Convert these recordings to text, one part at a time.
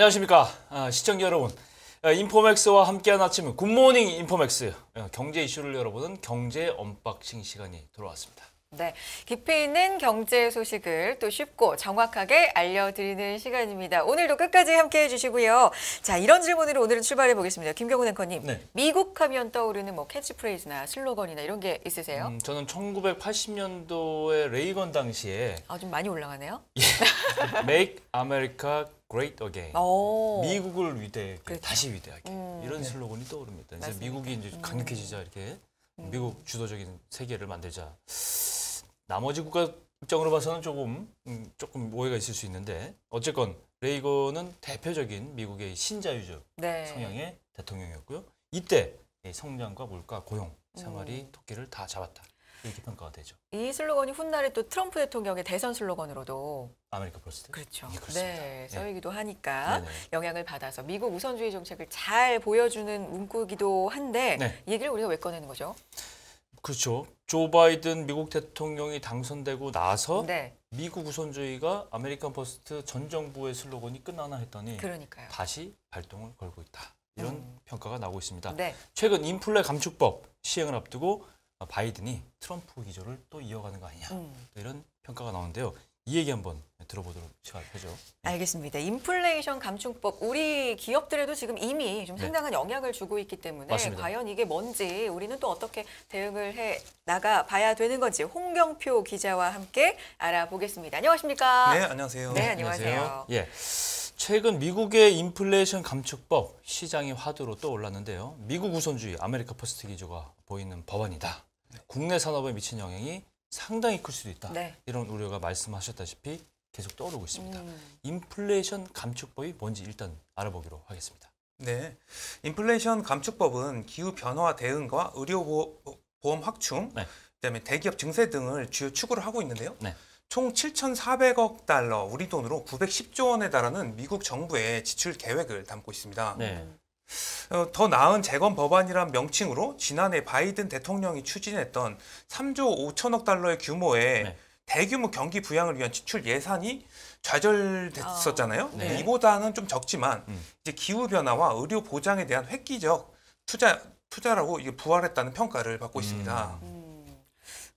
안녕하십니까 아, 시청자 여러분 아, 인포맥스와 함께한 아침 은 굿모닝 인포맥스 아, 경제 이슈를 열어보는 경제 언박싱 시간이 돌아왔습니다 네, 깊이 있는 경제 소식을 또 쉽고 정확하게 알려드리는 시간입니다. 오늘도 끝까지 함께해 주시고요. 자, 이런 질문으로 오늘은 출발해 보겠습니다. 김경훈 앵커님, 네. 미국 하면 떠오르는 뭐 캐치프레이즈나 슬로건이나 이런 게 있으세요? 음, 저는 1980년도에 레이건 당시에 아, 좀 많이 올라가네요. 예, Make America Great Again. 오. 미국을 위대하게 그렇죠. 다시 위대하게 음, 이런 슬로건이 떠오릅니다. 그래 미국이 이제 음. 강력해지자 이렇게 네. 미국 주도적인 세계를 만들자. 나머지 국가 입장으로 봐서는 조금 음, 조금 오해가 있을 수 있는데 어쨌건 레이건은 대표적인 미국의 신자유적 네. 성향의 대통령이었고요. 이때 성장과 물가, 고용, 생활이 음. 토끼를 다 잡았다. 이렇게 평가가 되죠. 이 슬로건이 훗날에 또 트럼프 대통령의 대선 슬로건으로도 아메리카 퍼스트 그렇죠. 예, 네, 네, 써이기도 하니까 네네. 영향을 받아서 미국 우선주의 정책을 잘 보여주는 문구기도 한데 네. 얘기를 우리가 왜 꺼내는 거죠? 그렇죠. 조 바이든 미국 대통령이 당선되고 나서 네. 미국 우선주의가 아메리칸 퍼스트 전 정부의 슬로건이 끝나나 했더니 그러니까요. 다시 발동을 걸고 있다. 이런 음. 평가가 나오고 있습니다. 네. 최근 인플레 감축법 시행을 앞두고 어, 바이든이 트럼프 기조를 또 이어가는 거 아니냐 음. 이런 평가가 나오는데요. 이 얘기 한번 들어보도록 하죠. 예. 알겠습니다. 인플레이션 감축법 우리 기업들에도 지금 이미 좀 네. 상당한 네. 영향을 주고 있기 때문에 맞습니다. 과연 이게 뭔지 우리는 또 어떻게 대응을 해 나가 봐야 되는 건지 홍경표 기자와 함께 알아보겠습니다. 안녕하십니까? 네, 안녕하세요. 네, 안녕하세요. 예. 최근 미국의 인플레이션 감축법 시장이 화두로 떠올랐는데요. 미국 우선주의 아메리카 퍼스트 기조가 보이는 법안이다. 국내 산업에 미친 영향이 상당히 클 수도 있다. 네. 이런 우려가 말씀하셨다시피 계속 떠오르고 있습니다. 음. 인플레이션 감축법이 뭔지 일단 알아보기로 하겠습니다. 네. 인플레이션 감축법은 기후 변화 대응과 의료 보험 확충, 네. 그다음에 대기업 증세 등을 주요 축으로 하고 있는데요. 네. 총 7,400억 달러, 우리 돈으로 910조 원에 달하는 미국 정부의 지출 계획을 담고 있습니다. 네. 음. 어, 더 나은 재건 법안이란 명칭으로 지난해 바이든 대통령이 추진했던 3조 5천억 달러의 규모의 네. 대규모 경기 부양을 위한 지출 예산이 좌절됐었잖아요. 아, 네. 이보다는 좀 적지만 음. 이제 기후 변화와 의료 보장에 대한 획기적 투자 투자라고 이게 부활했다는 평가를 받고 있습니다. 음.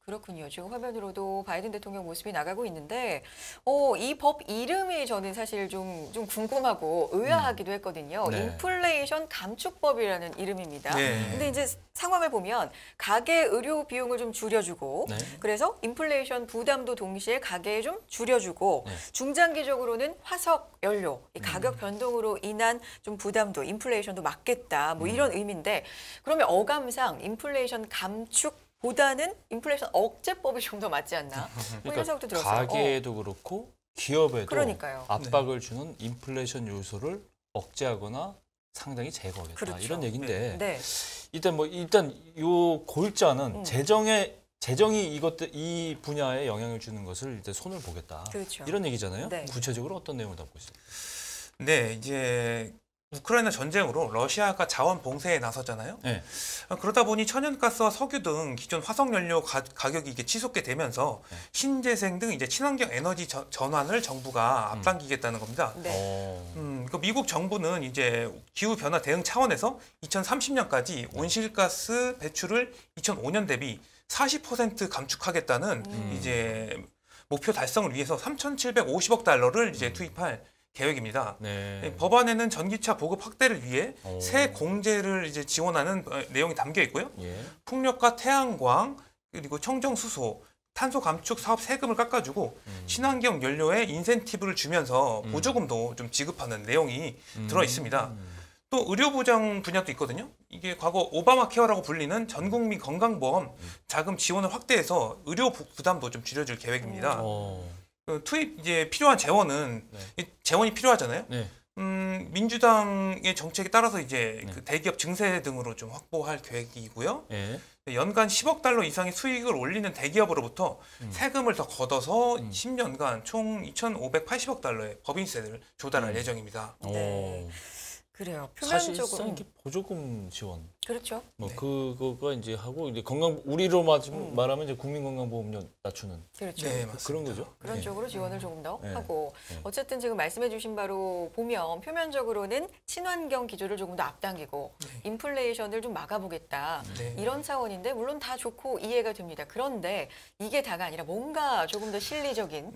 그렇군요. 지금 화면으로도 바이든 대통령 모습이 나가고 있는데 어, 이 법 이름이 저는 사실 좀, 좀 궁금하고 의아하기도 음. 했거든요. 네. 인플레이션 감축법이라는 이름입니다. 네. 근데 이제 상황을 보면 가계 의료 비용을 좀 줄여주고 네. 그래서 인플레이션 부담도 동시에 가계에 좀 줄여주고 네. 중장기적으로는 화석, 연료, 이 가격 음. 변동으로 인한 좀 부담도 인플레이션도 막겠다 뭐 음. 이런 의미인데 그러면 어감상 인플레이션 감축 보다는 인플레이션 억제법이 좀 더 맞지 않나? 뭐 그러니까 가게에도 어. 그렇고 기업에도 그러니까요. 압박을 네. 주는 인플레이션 요소를 억제하거나 상당히 제거하겠다 그렇죠. 이런 얘기인데 네. 네. 일단 뭐 일단 요 골자는 음. 재정에 재정이 이것들 이 분야에 영향을 주는 것을 이제 손을 보겠다 그렇죠. 이런 얘기잖아요. 네. 구체적으로 어떤 내용을 담고 있어요? 네 이제 우크라이나 전쟁으로 러시아가 자원 봉쇄에 나서잖아요. 네. 아, 그러다 보니 천연가스와 석유 등 기존 화석연료 가, 격이 이게 치솟게 되면서 네. 신재생 등 이제 친환경 에너지 저, 전환을 정부가 음. 앞당기겠다는 겁니다. 네. 어. 음, 그 미국 정부는 이제 기후 변화 대응 차원에서 2030년까지 온실가스 배출을 2005년 대비 40% 감축하겠다는 음. 이제 목표 달성을 위해서 3,750억 달러를 이제 음. 투입할 계획입니다. 네. 예, 법안에는 전기차 보급 확대를 위해 새 공제를 이제 지원하는 어, 내용이 담겨 있고요. 예. 풍력과 태양광 그리고 청정 수소 탄소 감축 사업 세금을 깎아주고 음. 친환경 연료에 인센티브를 주면서 음. 보조금도 음. 좀 지급하는 내용이 음. 들어 있습니다. 또 의료 보장 분야도 있거든요. 이게 과거 오바마 케어라고 불리는 전 국민 건강보험 음. 자금 지원을 확대해서 의료 부담도 좀 줄여줄 계획입니다. 오. 어. 그 투입 이제 필요한 재원은 네. 재원이 필요하잖아요. 네. 음, 민주당의 정책에 따라서 이제 네. 그 대기업 증세 등으로 좀 확보할 계획이고요. 예. 네. 연간 10억 달러 이상의 수익을 올리는 대기업으로부터 음. 세금을 더 걷어서 음. 10년간 총 2,580억 달러의 법인세를 조달할 음. 예정입니다. 네. 그래요. 표면적으로 사실상 보조금 지원 그렇죠. 뭐 네. 그거가 이제 하고 이제 건강 우리로 음. 말하면 이제 국민건강보험료 낮추는 그렇죠. 네, 그 그런 거죠. 그런 네. 쪽으로 지원을 조금 더 네. 하고 네. 어쨌든 지금 말씀해주신 바로 보면 표면적으로는 친환경 기조를 조금 더 앞당기고 네. 인플레이션을 좀 막아보겠다 이런 차원인데 물론 다 좋고 이해가 됩니다. 그런데 이게 다가 아니라 뭔가 조금 더 실리적인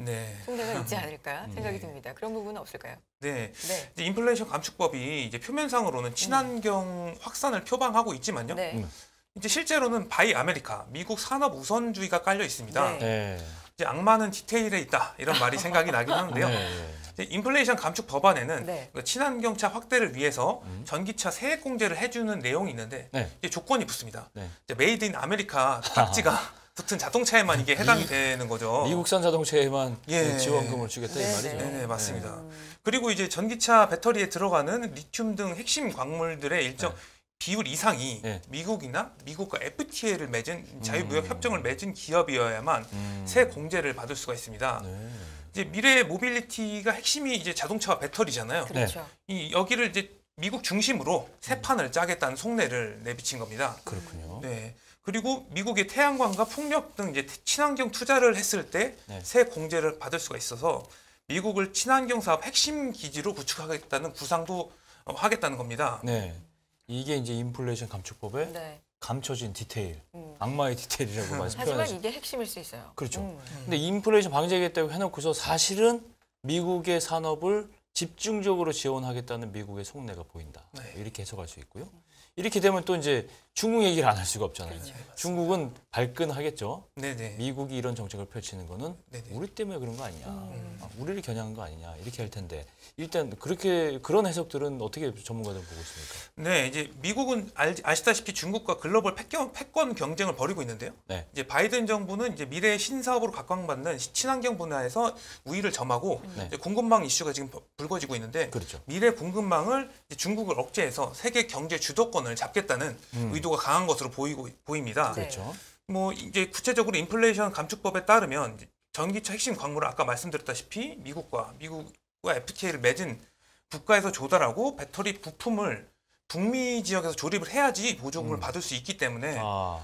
상대가 있지 않을까 생각이 듭니다. 그런 부분은 없을까요? 네. 인플레이션 감축법이 이제 표면상으로는 친환경 음. 확산을 표방 주장하고 있지만요. 네. 음. 이제 실제로는 바이 아메리카, 미국 산업 우선주의가 깔려 있습니다. 네. 네. 이제 악마는 디테일에 있다 이런 말이 생각이 나긴 하는데요. 네. 인플레이션 감축 법안에는 네. 그 친환경차 확대를 위해서 음. 전기차 세액 공제를 해주는 내용이 있는데 네. 조건이 붙습니다. 네. 메이드 인 아메리카 딱지가 붙은 자동차에만 이게 해당이 미, 되는 거죠. 미국산 자동차에만 예. 지원금을 주겠다 네. 이 말이죠. 네, 네 맞습니다. 음. 그리고 이제 전기차 배터리에 들어가는 리튬 등 핵심 광물들의 일정 비율 이상이 네. 미국이나 미국과 FTA를 맺은 자유무역 음. 협정을 맺은 기업이어야만 음. 세 공제를 받을 수가 있습니다. 네. 이제 미래의 모빌리티가 핵심이 이제 자동차와 배터리잖아요. 그렇죠. 네. 이 여기를 이제 미국 중심으로 새 음. 판을 짜겠다는 속내를 내비친 겁니다. 그렇군요. 네. 그리고 미국의 태양광과 풍력 등 이제 친환경 투자를 했을 때새 네. 공제를 받을 수가 있어서 미국을 친환경 사업 핵심 기지로 구축하겠다는 구상도 어, 하겠다는 겁니다. 네. 이게 이제 인플레이션 감축법에 네. 감춰진 디테일, 음. 악마의 디테일이라고 아, 말씀하셨죠. 하지만 이게 핵심일 수 있어요. 그렇죠. 음. 근데 인플레이션 방지하겠다고 해놓고서 사실은 미국의 산업을 집중적으로 지원하겠다는 미국의 속내가 보인다. 네. 이렇게 해석할 수 있고요. 이렇게 되면 또 이제 중국 얘기를 안 할 수가 없잖아요. 그 중국은 발끈하겠죠. 네네. 미국이 이런 정책을 펼치는 거는 네네. 우리 때문에 그런 거 아니냐, 음. 아, 우리를 겨냥한 거 아니냐 이렇게 할 텐데 일단 그렇게 그런 해석들은 어떻게 전문가들 보고 있습니까? 네, 이제 미국은 아시다시피 중국과 글로벌 패권, 패권 경쟁을 벌이고 있는데요. 네. 이제 바이든 정부는 이제 미래의 신사업으로 각광받는 친환경 분야에서 우위를 점하고 음. 네. 공급망 이슈가 지금 불거지고 있는데 그렇죠. 미래 공급망을 중국을 억제해서 세계 경제 주도권을 잡겠다는 음. 의도. 의도가 강한 것으로 보이고 보입니다. 네. 그렇죠. 뭐 이제 구체적으로 인플레이션 감축법에 따르면 전기차 핵심 광물을 아까 말씀드렸다시피 미국과 미국과 FTA를 맺은 국가에서 조달하고 배터리 부품을 북미 지역에서 조립을 해야지 보조금을 음. 받을 수 있기 때문에 아.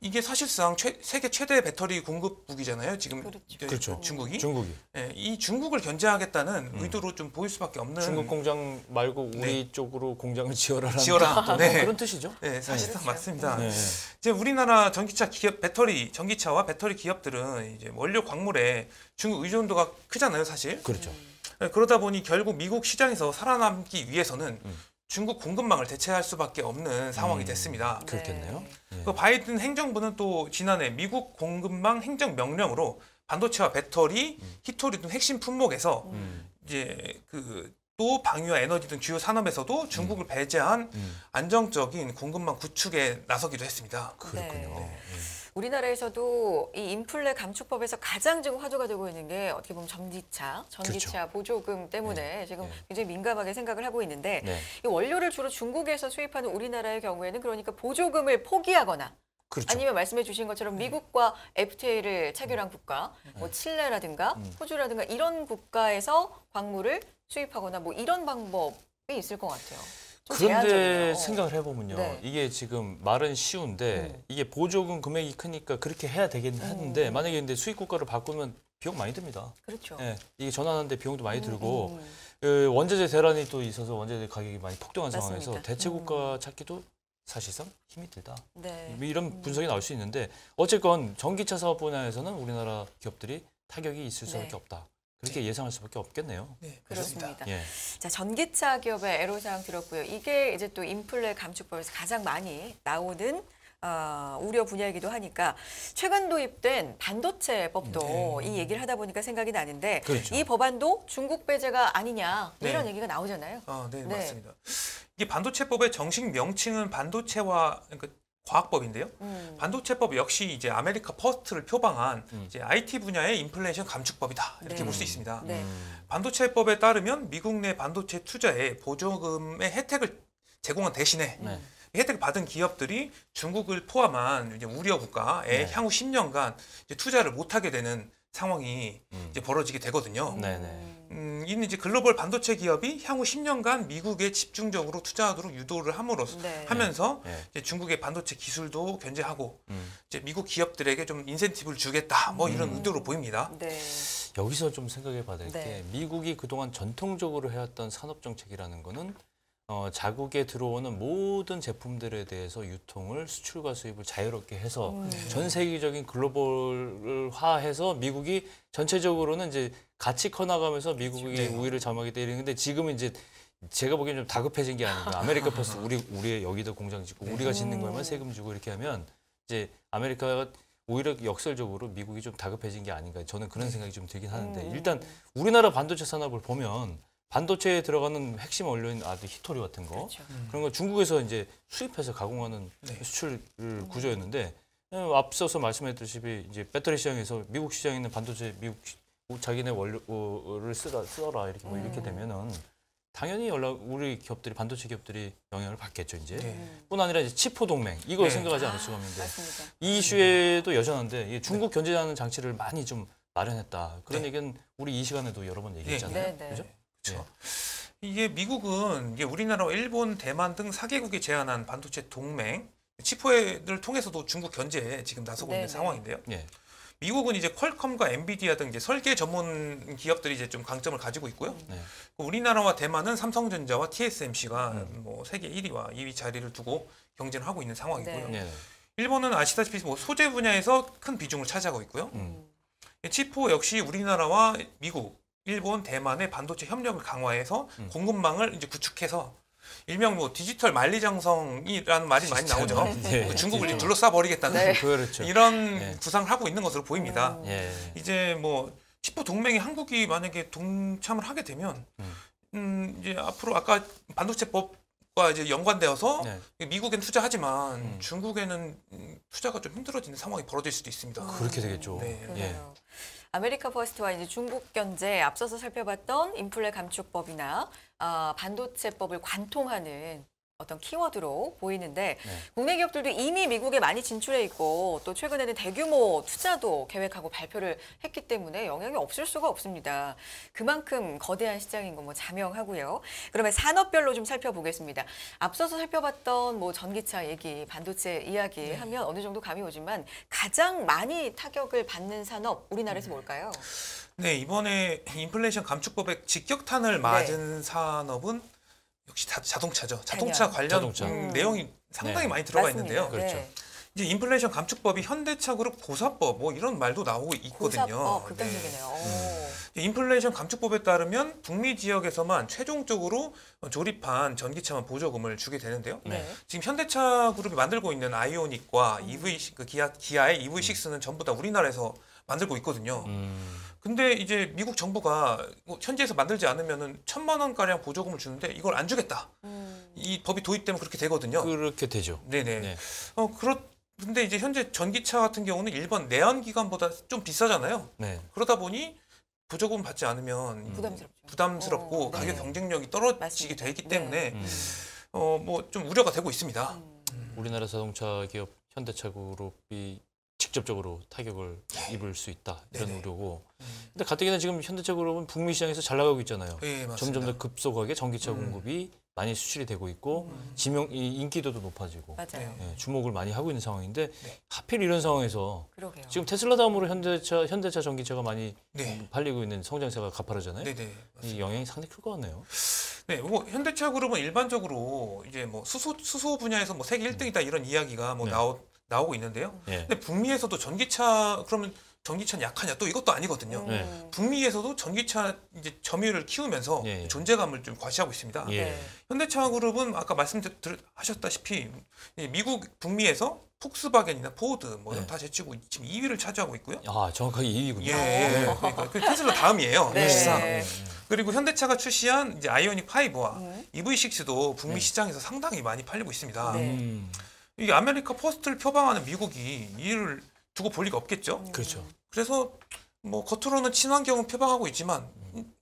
이게 사실상 최, 세계 최대 배터리 공급국이잖아요. 지금 그렇죠. 그렇죠. 중국이. 중국이. 네, 이 중국을 견제하겠다는 음. 의도로 좀 보일 수밖에 없는. 중국 공장 말고 우리 네. 쪽으로 공장을 지어라. 지어라. 네. 뭐 그런 뜻이죠. 네, 네. 사실상 그렇죠. 네. 맞습니다. 이제 우리나라 전기차 기업 배터리 전기차와 배터리 기업들은 이제 원료 광물에 중국 의존도가 크잖아요, 사실. 그렇죠. 음. 그러다 보니 결국 미국 시장에서 살아남기 위해서는 음. 중국 공급망을 대체할 수밖에 없는 상황이 음, 됐습니다. 그렇겠네요. 네. 예. 그 바이든 행정부는 또 지난해 미국 공급망 행정 명령으로 반도체와 배터리, 음. 히토리 등 핵심 품목에서 음. 이제 그 또 방위와 에너지 등 주요 산업에서도 중국을 음. 배제한 음. 안정적인 공급망 구축에 나서기도 했습니다. 그렇군요. 네. 네. 우리나라에서도 이 인플레 감축법에서 가장 지금 화두가 되고 있는 게 어떻게 보면 전기차, 전기차 그렇죠. 보조금 때문에 네. 지금 네. 굉장히 민감하게 생각을 하고 있는데 네. 이 원료를 주로 중국에서 수입하는 우리나라의 경우에는 그러니까 보조금을 포기하거나 그렇죠. 아니면 말씀해 주신 것처럼 네. 미국과 FTA를 체결한 음. 국가, 뭐 네. 칠레라든가 음. 호주라든가 이런 국가에서 광물을 수입하거나 뭐 이런 방법이 있을 것 같아요. 그런데 제한적이네요. 생각을 해보면요. 네. 이게 지금 말은 쉬운데 음. 이게 보조금 금액이 크니까 그렇게 해야 되긴 네. 하는데 음. 만약에 근데 수입국가를 바꾸면 비용 많이 듭니다. 그렇죠. 예, 이게 전환하는데 비용도 많이 음, 들고 음, 음. 그 원자재 대란이 또 있어서 원자재 가격이 많이 폭등한 맞습니다. 상황에서 대체국가 음. 찾기도 사실상 힘이 들다. 네. 뭐 이런 분석이 나올 수 있는데 어쨌건 전기차 사업 분야에서는 우리나라 기업들이 타격이 있을 수밖에 네. 없다. 그렇게 네. 예상할 수밖에 없겠네요. 네, 그렇습니다. 예. 자, 전기차 기업의 애로사항 들었고요. 이게 이제 또 인플레 감축법에서 가장 많이 나오는 어, 우려 분야이기도 하니까 최근 도입된 반도체법도 음, 네. 이 얘기를 하다 보니까 생각이 나는데 그렇죠. 이 법안도 중국 배제가 아니냐 네. 이런 얘기가 나오잖아요. 아, 네, 네, 맞습니다. 이 반도체법의 정식 명칭은 반도체와 그러니까 과학법인데요. 음. 반도체법 역시 이제 아메리카 퍼스트를 표방한 음. 이제 IT 분야의 인플레이션 감축법이다 이렇게 네. 볼수 있습니다. 네. 음. 반도체법에 따르면 미국 내 반도체 투자에 보조금의 혜택을 제공한 대신에 네. 혜택을 받은 기업들이 중국을 포함한 이제 우려 국가에 네. 향후 10년간 이제 투자를 못하게 되는 상황이 음. 이제 벌어지게 되거든요. 네네. 네. 음, 이는 이제 글로벌 반도체 기업이 향후 10년간 미국에 집중적으로 투자하도록 유도를 함으로써 네. 하면서 네. 네. 이제 중국의 반도체 기술도 견제하고 음. 이제 미국 기업들에게 좀 인센티브를 주겠다 뭐 이런 음. 의도로 보입니다. 네. 여기서 좀 생각해 봐야 될게 네. 미국이 그동안 전통적으로 해왔던 산업 정책이라는 거는 어, 자국에 들어오는 모든 제품들에 대해서 유통을 수출과 수입을 자유롭게 해서 음. 전 세계적인 글로벌화해서 미국이 전체적으로는 이제 같이 커나가면서 미국이 그렇죠. 네. 우위를 점하게 되는 건데 지금은 이제 제가 보기엔 좀 다급해진 게 아닌가. 아메리카 퍼스트 우리 우리의 여기도 공장 짓고 네. 우리가 짓는 거만 세금 주고 이렇게 하면 이제 아메리카가 오히려 역설적으로 미국이 좀 다급해진 게 아닌가. 저는 그런 네. 생각이 좀 들긴 하는데 음. 일단 우리나라 반도체 산업을 보면 반도체에 들어가는 핵심 원료인 아드 그 히토리 같은 거 그렇죠. 음. 그런 거 중국에서 이제 수입해서 가공하는 네. 수출 음. 구조였는데 어, 앞서서 말씀했듯이 이제 배터리 시장에서 미국 시장에 있는 반도체 미국 자기네 원료를 쓰라, 쓰라 이렇게 뭐 이렇게 음. 되면은 당연히 연락 우리 기업들이 반도체 기업들이 영향을 받겠죠 이제 네. 뿐 아니라 이제 치포 동맹 이거 네. 생각하지 않을 수가 없는데 아, 이 네. 이슈에도 여전한데 중국 네. 견제하는 장치를 많이 좀 마련했다 그런 네. 얘기는 우리 이 시간에도 여러 번 얘기했잖아요 그죠? 그렇죠. 예. 이게 미국은 이게 우리나라, 일본, 대만 등 4개국이 제안한 반도체 동맹 치포를 에 통해서도 중국 견제에 지금 나서고 있는 네, 네. 상황인데요. 예. 미국은 이제 퀄컴과 엔비디아 등 이제 설계 전문 기업들이 이제 좀 강점을 가지고 있고요. 음. 네. 그 우리나라와 대만은 삼성전자와 TSMC가 음. 뭐 세계 1위와 2위 자리를 두고 경쟁을 하고 있는 상황이고요. 네. 일본은 아시다시피 뭐 소재 분야에서 큰 비중을 차지하고 있고요. 음. 음. 치포 역시 우리나라와 미국, 일본, 대만의 반도체 협력을 강화해서 음. 공급망을 이제 구축해서 일명 뭐 디지털 만리 장성이라는 말이 많이 나오죠. 네. 그 중국을 네. 둘러싸 버리겠다는 네. 그렇죠. 이런 네. 구상을 하고 있는 것으로 보입니다. 음. 예. 이제 뭐 십부 동맹이 한국이 만약에 동참을 하게 되면 음, 음 이제 앞으로 아까 반도체법 과 이제 연관되어서 네. 미국엔 투자하지만 음. 중국에는 음, 투자가 좀 힘들어지는 상황이 벌어질 수도 있습니다. 그렇게 되겠죠. 네. 네. 아메리카 퍼스트와 이제 중국 견제 앞서서 살펴봤던 인플레 감축법이나 어, 반도체법을 관통하는 어떤 키워드로 보이는데 네. 국내 기업들도 이미 미국에 많이 진출해 있고 또 최근에는 대규모 투자도 계획하고 발표를 했기 때문에 영향이 없을 수가 없습니다. 그만큼 거대한 시장인 건뭐 자명하고요. 그러면 산업별로 좀 살펴보겠습니다. 앞서서 살펴봤던 뭐 전기차 얘기, 반도체 이야기 네. 하면 어느 정도 감이 오지만 가장 많이 타격을 받는 산업 우리나라에서 네. 뭘까요? 네, 이번에 인플레이션 감축법에 직격탄을 맞은 네. 산업은 역시 다 자동차죠. 자동차 관련 자동차. 음, 음. 내용이 상당히 네. 많이 들어가 맞습니다. 있는데요. 그렇죠. 네. 이제 인플레이션 감축법이 현대차 그룹 고사법 뭐 이런 말도 나오고 있거든요. 어, 극단적이네요. 네. 인플레이션 감축법에 따르면 북미 지역에서만 최종적으로 조립한 전기차만 보조금을 주게 되는데요. 네. 지금 현대차 그룹이 만들고 있는 아이오닉과 EV 그 기아 기아의 EV6는 전부 다 우리나라에서 만들고 있거든요. 음. 근데 이제 미국 정부가 뭐 현지에서 만들지 않으면은 천만 원 가량 보조금을 주는데 이걸 안 주겠다. 음. 이 법이 도입되면 그렇게 되거든요. 그렇게 되죠. 네네. 네. 어 그렇 근데 이제 현재 전기차 같은 경우는 일반 내연 기관보다 좀 비싸잖아요. 네. 그러다 보니 보조금 받지 않으면 음. 부담스럽죠. 부담스럽고 어, 가격 네. 경쟁력이 떨어지게 되기 네. 때문에 네. 음. 어뭐 좀 우려가 되고 있습니다. 음. 우리나라 자동차 기업 현대차 그룹이 직접적으로 타격을 입을 수 있다 이런 네네. 우려고. 음. 근데 가뜩이나 지금 현대차 그룹은 북미 시장에서 잘 나가고 있잖아요. 예, 점점 더 급속하게 전기차 음. 공급이 많이 수출이 되고 있고 음. 지명 인기도도 높아지고 예, 주목을 많이 하고 있는 상황인데 네. 하필 이런 상황에서 그러게요. 지금 테슬라 다음으로 현대차 현대차 전기차가 많이 네. 팔리고 있는 성장세가 가파르잖아요. 네네, 이 영향이 상당히 클 것 같네요. 네, 뭐 현대차 그룹은 일반적으로 이제 뭐 수소 수소 분야에서 뭐 세계 1등이다 음. 이런 이야기가 뭐 네. 나오 나오고 있는데요. 예. 근데 북미에서도 전기차 그러면 전기차는 약하냐 또 이것도 아니거든요. 예. 북미에서도 전기차 이제 점유율을 키우면서 예. 예. 존재감을 좀 과시하고 있습니다. 예. 네. 현대차 그룹은 아까 말씀하셨다시피 미국 북미에서 폭스바겐이나 포드 뭐다 예. 제치고 지금 2위를 차지하고 있고요. 아 정확하게 2위군요. 예, 예, 그러니까 그 테슬라 다음이에요. 네. 시상. 그리고 현대차가 출시한 이제 아이오닉 5와 네. EV6도 북미 네. 시장에서 상당히 많이 팔리고 있습니다. 네. 음. 이 아메리카 퍼스트를 표방하는 미국이 이를 두고 볼 리가 없겠죠. 음. 그렇죠. 그래서 뭐 겉으로는 친환경은 표방하고 있지만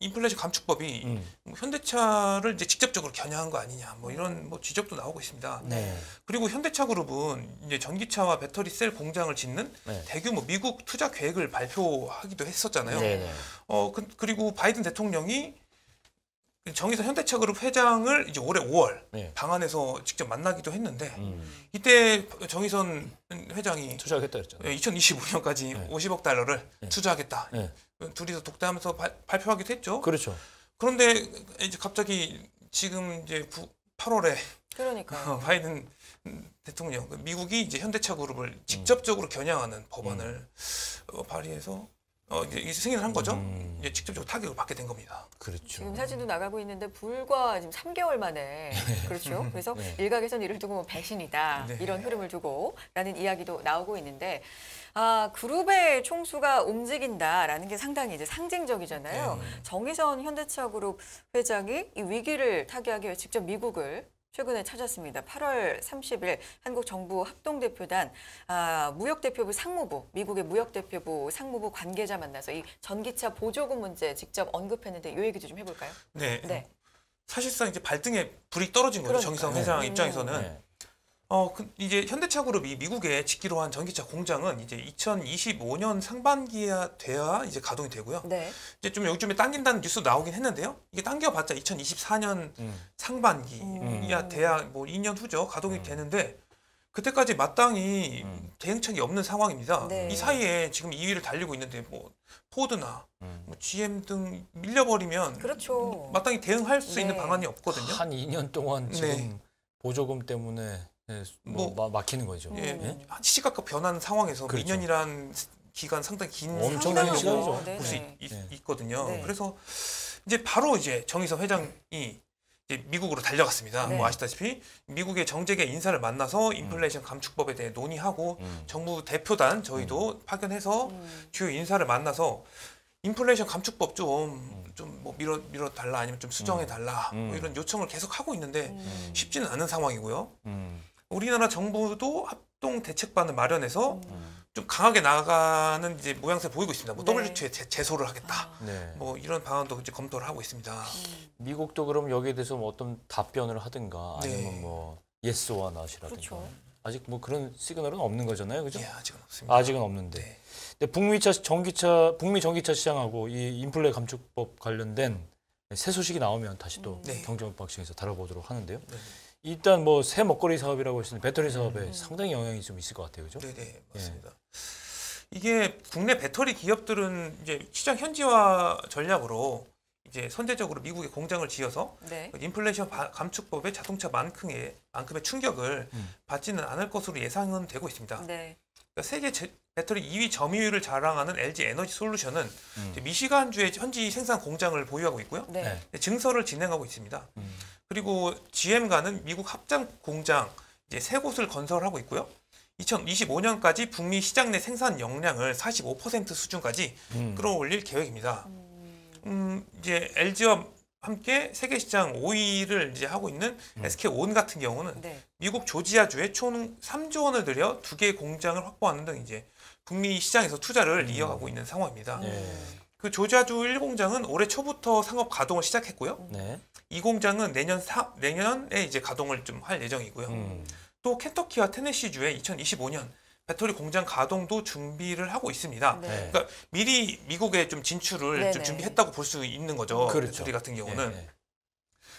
인플레이션 감축법이 음. 뭐 현대차를 이제 직접적으로 겨냥한 거 아니냐 뭐 이런 뭐 지적도 나오고 있습니다. 네. 그리고 현대차 그룹은 이제 전기차와 배터리 셀 공장을 짓는 네. 대규모 미국 투자 계획을 발표하기도 했었잖아요. 네, 네. 어 그, 리고 바이든 대통령이 정의선 현대차그룹 회장을 이제 올해 5월 예. 방안에서 직접 만나기도 했는데 음. 이때 정의선 회장이 투자하겠다 그랬잖아요 2025년까지 예. 50억 달러를 예. 투자하겠다. 네. 둘이서 독대하면서 바, 발표하기도 했죠. 그렇죠. 그런데 이제 갑자기 지금 이제 9, 8월에 그러니까 바이든 대통령 미국이 이제 현대차 그룹을 직접적으로 겨냥하는 법안을 음. 어, 발의해서 어, 이제 승인을 한 거죠. 음. 이제 직접적으로 타격을 받게 된 겁니다. 그렇죠. 지금 사진도 나가고 있는데 불과 지금 3개월 만에 그렇죠. 그래서 네. 일각에서는 이를 두고 배신이다 네. 이런 흐름을 두고라는 이야기도 나오고 있는데 아 그룹의 총수가 움직인다라는 게 상당히 이제 상징적이잖아요. 네. 정의선 현대차 그룹 회장이 이 위기를 타개하기 위해 직접 미국을 최근에 찾았습니다. 8월 30일 한국 정부 합동대표단 아, 무역대표부 상무부, 미국의 무역대표부 상무부 관계자 만나서 이 전기차 보조금 문제 직접 언급했는데 이 얘기도 좀 해볼까요? 네. 네. 사실상 이제 발등에 불이 떨어진 거죠. 그러니까. 정의성 회장 네. 입장에서는. 네. 어, 그, 이제 현대차그룹이 미국에 짓기로 한 전기차 공장은 이제 2025년 상반기에 돼야 이제 가동이 되고요. 네. 이제 좀 요즘에 당긴다는 뉴스 나오긴 했는데요. 이게 당겨봤자 2024년 음. 상반기야 음. 돼야 뭐 2년 후죠 가동이 음. 되는데 그때까지 마땅히 음. 대응책이 없는 상황입니다. 네. 이 사이에 지금 2위를 달리고 있는데 뭐 포드나 음. 뭐 GM 등 밀려버리면 그렇죠. 마땅히 대응할 수 네. 있는 방안이 없거든요. 한 2년 동안 지금 네. 보조금 때문에 네, 뭐, 뭐 막히는 거죠. 예, 네? 시시각각 변하는 상황에서 그렇죠. 몇년이란 기간 상당히 긴 엄청난 시간이죠. 볼수 네, 네. 네. 있거든요. 네. 그래서 이제 바로 이제 정의선 회장이 이제 미국으로 달려갔습니다. 네. 뭐 아시다시피 미국의 정재계 인사를 만나서 음. 인플레이션 감축법에 대해 논의하고 음. 정부 대표단 저희도 음. 파견해서 음. 주요 인사를 만나서 인플레이션 감축법 좀 좀뭐 음. 밀어 밀어 달라 아니면 좀 수정해 달라 뭐 음. 이런 요청을 계속 하고 있는데 쉽지는 않은 상황이고요. 우리나라 정부도 합동 대책반을 마련해서 음. 좀 강하게 나가는 이제 모양새 보이고 있습니다. 뭐 네. WTO에 재, 소를 하겠다. 네. 뭐 이런 방안도 이제 검토를 하고 있습니다. 음. 미국도 그럼 여기에 대해서 뭐 어떤 답변을 하든가 아니면 네. 뭐 예스와 나시라든가 그렇죠. 아직 뭐 그런 시그널은 없는 거잖아요, 그죠? 예, 아직은 없습니다. 아직은 없는데. 네. 근데 북미 차 전기차 북미 전기차 시장하고 이 인플레 감축법 관련된 새 소식이 나오면 다시 또 음. 네. 경제박 시에서 다뤄보도록 하는데요. 네. 일단 뭐 새 먹거리 사업이라고 했으는 배터리 사업에 음. 상당히 영향이 좀 있을 것 같아요, 그죠? 네네 예. 맞습니다. 이게 국내 배터리 기업들은 이제 시장 현지화 전략으로 이제 선제적으로 미국에 공장을 지어서 네. 인플레이션 감축법의 자동차만큼의 만큼의 충격을 음. 받지는 않을 것으로 예상은 되고 있습니다. 네. 그러니까 세계 제, 배터리 2위 점유율을 자랑하는 LG 에너지 솔루션은 음. 미시간주의 현지 생산 공장을 보유하고 있고요. 네. 네. 증설을 진행하고 있습니다. 음. 그리고 GM과는 미국 합장 공장 이제 세 곳을 건설하고 있고요. 2025년까지 북미 시장 내 생산 역량을 45% 수준까지 음. 끌어올릴 계획입니다. 음, 음 이제 LG와 함께 세계 시장 5위를 이제 하고 있는 음. SK 온 같은 경우는 네. 미국 조지아주에 총 3조 원을 들여 두 개의 공장을 확보하는 등 이제 북미 시장에서 투자를 음. 이어가고 있는 상황입니다. 네. 그 조자주 1공장은 올해 초부터 상업 가동을 시작했고요. 네. 2공장은 내년 사, 내년에 이제 가동을 좀 할 예정이고요. 음. 또 켄터키와 테네시주에 2025년 배터리 공장 가동도 준비를 하고 있습니다. 네. 그러니까 미리 미국에 좀 진출을 네네. 좀 준비했다고 볼 수 있는 거죠. 그렇죠. 배터리 같은 경우는. 네네. 네.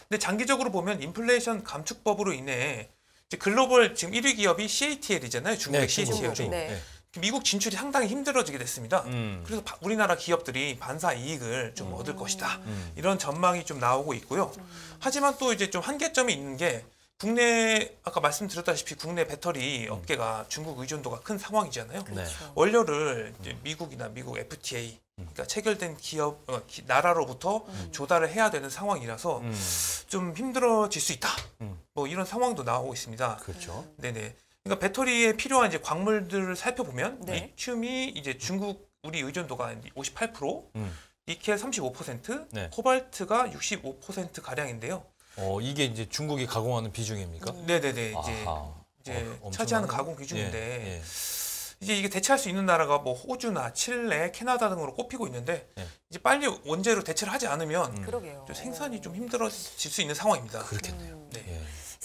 근데 장기적으로 보면 인플레이션 감축법으로 인해 이제 글로벌 지금 1위 기업이 CATL이잖아요. 중국의 네, CATL이. 네. 네. 미국 진출이 상당히 힘들어지게 됐습니다. 음. 그래서 바, 우리나라 기업들이 반사 이익을 좀 음. 얻을 것이다. 음. 이런 전망이 좀 나오고 있고요. 하지만 또 이제 좀 한계점이 있는 게 국내 아까 말씀드렸다시피 국내 배터리 음. 업계가 중국 의존도가 큰 상황이잖아요. 그렇죠. 원료를 음. 미국이나 미국 FTA 음. 그러니까 체결된 기업 어, 기, 나라로부터 조달을 해야 되는 상황이라서 좀 힘들어질 수 있다. 뭐 이런 상황도 나오고 있습니다. 그렇죠. 네네. 그러니까 배터리에 필요한 이제 광물들을 살펴보면 네. 리튬이 이제 중국 우리 의존도가 58%, 음. 니켈 35%, 네. 코발트가 65% 가량인데요. 어 이게 이제 중국이 가공하는 비중입니까? 음. 네네네 이제 아하. 어, 이제 어, 차지하는 가공 비중인데 예, 예. 이제 이게 대체할 수 있는 나라가 뭐 호주나 칠레, 캐나다 등으로 꼽히고 있는데 예. 이제 빨리 원재료 대체를 하지 않으면 음. 생산이 좀 힘들어질 수 있는 상황입니다. 그렇겠네요.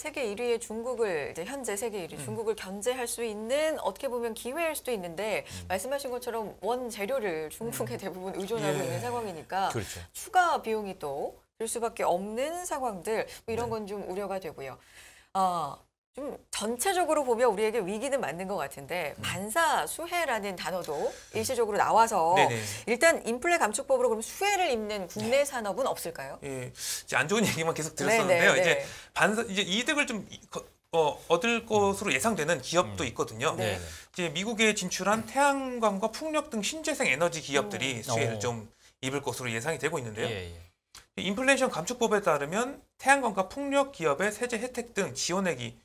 세계 1위의 중국을 이제 현재 세계 1위 음. 중국을 견제할 수 있는 어떻게 보면 기회일 수도 있는데 음. 말씀하신 것처럼 원 재료를 음. 중국에 대부분 의존하고 예. 있는 상황이니까 그렇죠. 추가 비용이 또 들 수밖에 없는 상황들 뭐 이런 네. 건좀 우려가 되고요. 아, 좀 전체적으로 보면 우리에게 위기는 맞는 것 같은데 음. 반사 수혜라는 단어도 일시적으로 나와서 네네. 일단 인플레 감축법으로 그럼 수혜를 입는 국내 네. 산업은 없을까요? 예, 이제 안 좋은 얘기만 계속 들었었는데요. 네네. 네, 이제 네. 반사 이제 이득을 좀 어, 얻을 것으로 음. 예상되는 기업도 음. 있거든요. 네. 네 이제 미국에 진출한 태양광과 풍력 등 신재생 에너지 기업들이 음. 수혜를 오. 어. 좀 입을 것으로 예상이 되고 있는데요. 예, 예. 인플레이션 감축법에 따르면 태양광과 풍력 기업의 세제 혜택 등 지원액이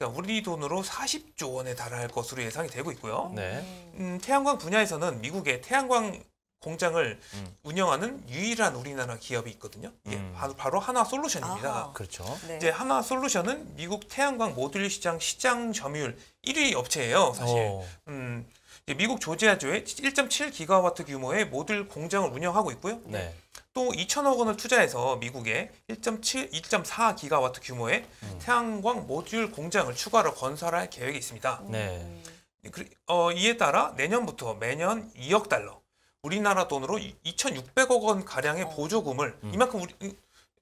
그러니까 우리 돈으로 40조 원에 달할 것으로 예상이 되고 있고요. 네. 음, 태양광 분야에서는 미국의 태양광 공장을 음. 운영하는 유일한 우리나라 기업이 있거든요. 이게 음. 바로, 바로 하나 솔루션입니다. 아, 그렇죠. 네. 이제 하나 솔루션은 미국 태양광 모듈 시장 시장 점유율 1위 업체예요, 사실. 오. 음, 미국 조지아주의 1.7기가와트 규모의 모듈 공장을 운영하고 있고요. 네. 또 2천억 원을 투자해서 미국에 1.7, 2.4 기가와트 규모의 음. 태양광 모듈 공장을 추가로 건설할 계획이 있습니다. 네. 어, 이에 따라 내년부터 매년 2억 달러, 우리나라 돈으로 2,600억 원 가량의 어. 보조금을 음. 이만큼 우리 음,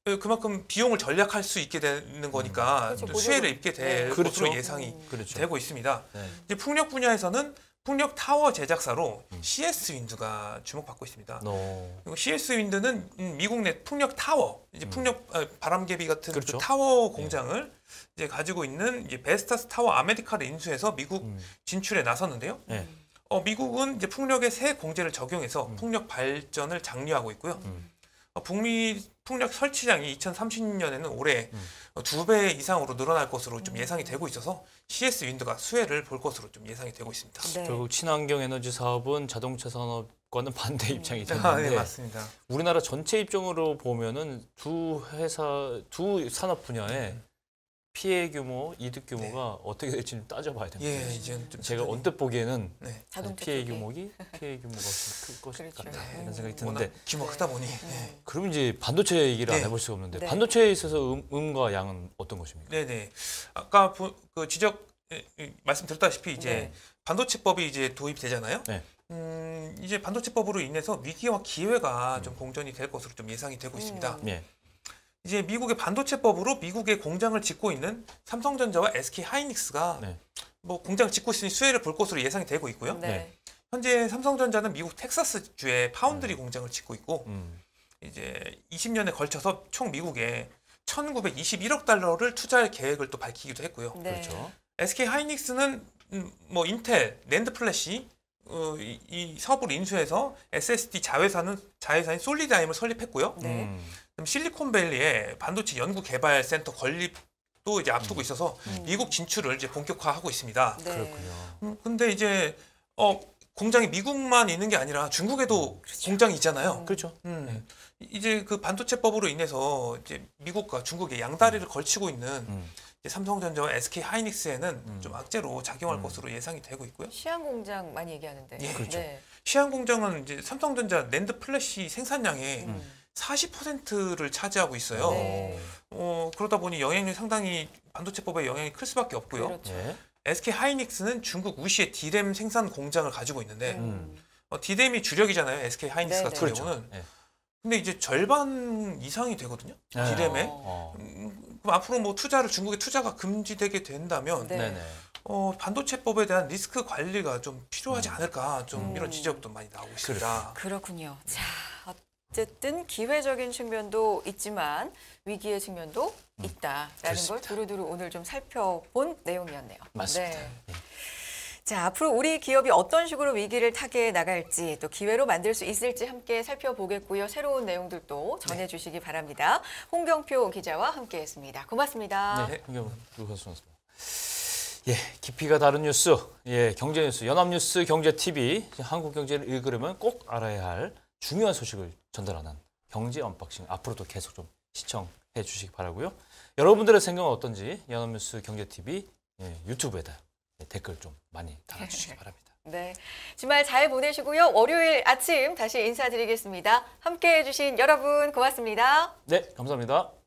어, 그만큼 비용을 절약할 수 있게 되는 거니까 음. 그렇죠, 수혜를 입게 될 네. 것으로 그렇죠. 예상이 음. 되고 있습니다. 네. 이제 풍력 분야에서는 풍력 타워 제작사로 음. CS 윈드가 주목받고 있습니다. 오. 어. 그리고 CS 윈드는 음, 미국 내 풍력 타워, 이제 음. 풍력 음. 아, 바람개비 같은 그 그렇죠. 그 타워 공장을 네. 이제 가지고 있는 이제 베스타스 타워 아메리카를 인수해서 미국 음. 진출에 나섰는데요. 네. 어, 미국은 이제 풍력의 새 공제를 적용해서 음. 풍력 발전을 장려하고 있고요. 어, 북미 풍력 설치량이 2030년에는 올해 음. 어, 두배 이상으로 늘어날 것으로 좀 음. 예상이 되고 있어서 CS 윈드가 수혜를 볼 것으로 좀 예상이 되고 있습니다. 네. 결국 친환경 에너지 사업은 자동차 산업과는 반대 음. 입장이 되는데 네, 아, 네, 맞습니다. 우리나라 전체 입종으로 보면은 두 회사 두 산업 분야에 음. 피해 규모, 이득 네. 규모가 어떻게 될지 따져봐야 됩니다. 예, 이제 제가 언뜻 보기에는 네. 피해 규모이 피해 규모가 클 것일 것 그렇죠. 같다 이런 네. 생각이 드는데 규모가 크다 보니 네. 그럼 이제 반도체 얘기를 안 해볼 수가 없는데 반도체에 있어서 음, 과 양은 어떤 것입니까? 네네 아까 부, 그 지적 예, 예, 말씀드렸다시피 이제 반도체법이 이제 도입되잖아요. 음, 이제 반도체법으로 인해서 위기와 기회가 음. 좀 공존이 될 것으로 좀 예상이 되고 음. 있습니다. 예. 이제 미국의 반도체법으로 미국의 공장을 짓고 있는 삼성전자와 SK 하이닉스가 네. 뭐 공장을 짓고 있으니 수혜를 볼 것으로 예상이 되고 있고요. 네. 현재 삼성전자는 미국 텍사스 주의 파운드리 음. 공장을 짓고 있고 음. 이제 20년에 걸쳐서 총 미국에 1,921억 달러를 투자할 계획을 또 밝히기도 했고요. 네. 그렇죠. SK 하이닉스는 음, 뭐 인텔, 랜드 플래시 어, 이, 이 사업을 인수해서 SSD 자회사는 자회사인 솔리드임을 설립했고요. 네. 음. 실리콘밸리에 반도체 연구개발센터 건립도 이제 앞두고 음. 있어서 음. 미국 진출을 이제 본격화하고 있습니다. 네. 그렇군요. 음, 근데 이제 어 공장이 미국만 있는 게 아니라 중국에도 음, 그렇죠. 공장이 있잖아요. 음. 그렇죠. 음. 네. 이제 그 반도체법으로 인해서 이제 미국과 중국의 양다리를 음. 걸치고 있는 삼성전자와 SK 하이닉스에는 음. 좀 악재로 작용할 음. 것으로 예상이 되고 있고요. 시안 공장 많이 얘기하는데. 예, 그렇죠. 네. 시안 공장은 이제 삼성전자 랜드 플래시 생산량의 음. 40%를 차지하고 있어요. 네. 어, 그러다 보니 영향이 상당히 반도체법의 영향이 클 수밖에 없고요. 그렇죠. 네. SK 하이닉스는 중국 우시의 디램 생산 공장을 가지고 있는데 네. 음. 어, 디램이 주력이잖아요. SK 하이닉스 네네. 같은 그렇죠. 경우는. 네. 근데 이제 절반 이상이 되거든요. 네. 디램에. 어. 어. 음, 그럼 앞으로 뭐 투자를 중국에 투자가 금지되게 된다면 네 어, 반도체법에 대한 리스크 관리가 좀 필요하지 음. 않을까 좀 음. 이런 지적도 많이 나오고 있습니다. 그렇군요. 자, 어쨌든 기회적인 측면도 있지만 위기의 측면도 음, 있다라는 그렇습니다. 걸 두루두루 오늘 좀 살펴본 내용이었네요. 맞습니다. 네. 예. 자, 앞으로 우리 기업이 어떤 식으로 위기를 타게 나갈지 또 기회로 만들 수 있을지 함께 살펴보겠고요. 새로운 내용들도 전해주시기 네. 바랍니다. 홍경표 기자와 함께했습니다. 고맙습니다. 네, 홍경표 예, 깊이가 다른 뉴스, 예, 경제 뉴스, 연합뉴스 경제 TV, 한국 경제를 읽으려면 꼭 알아야 할 중요한 소식을 전달하는 경제 언박싱 앞으로도 계속 좀 시청해 주시기 바라고요. 여러분들의 생각은 어떤지 연합뉴스 경제TV 예, 유튜브에다 예, 댓글 좀 많이 달아주시기 바랍니다. 네, 주말 잘 보내시고요. 월요일 아침 다시 인사드리겠습니다. 함께해 주신 여러분 고맙습니다. 네, 감사합니다.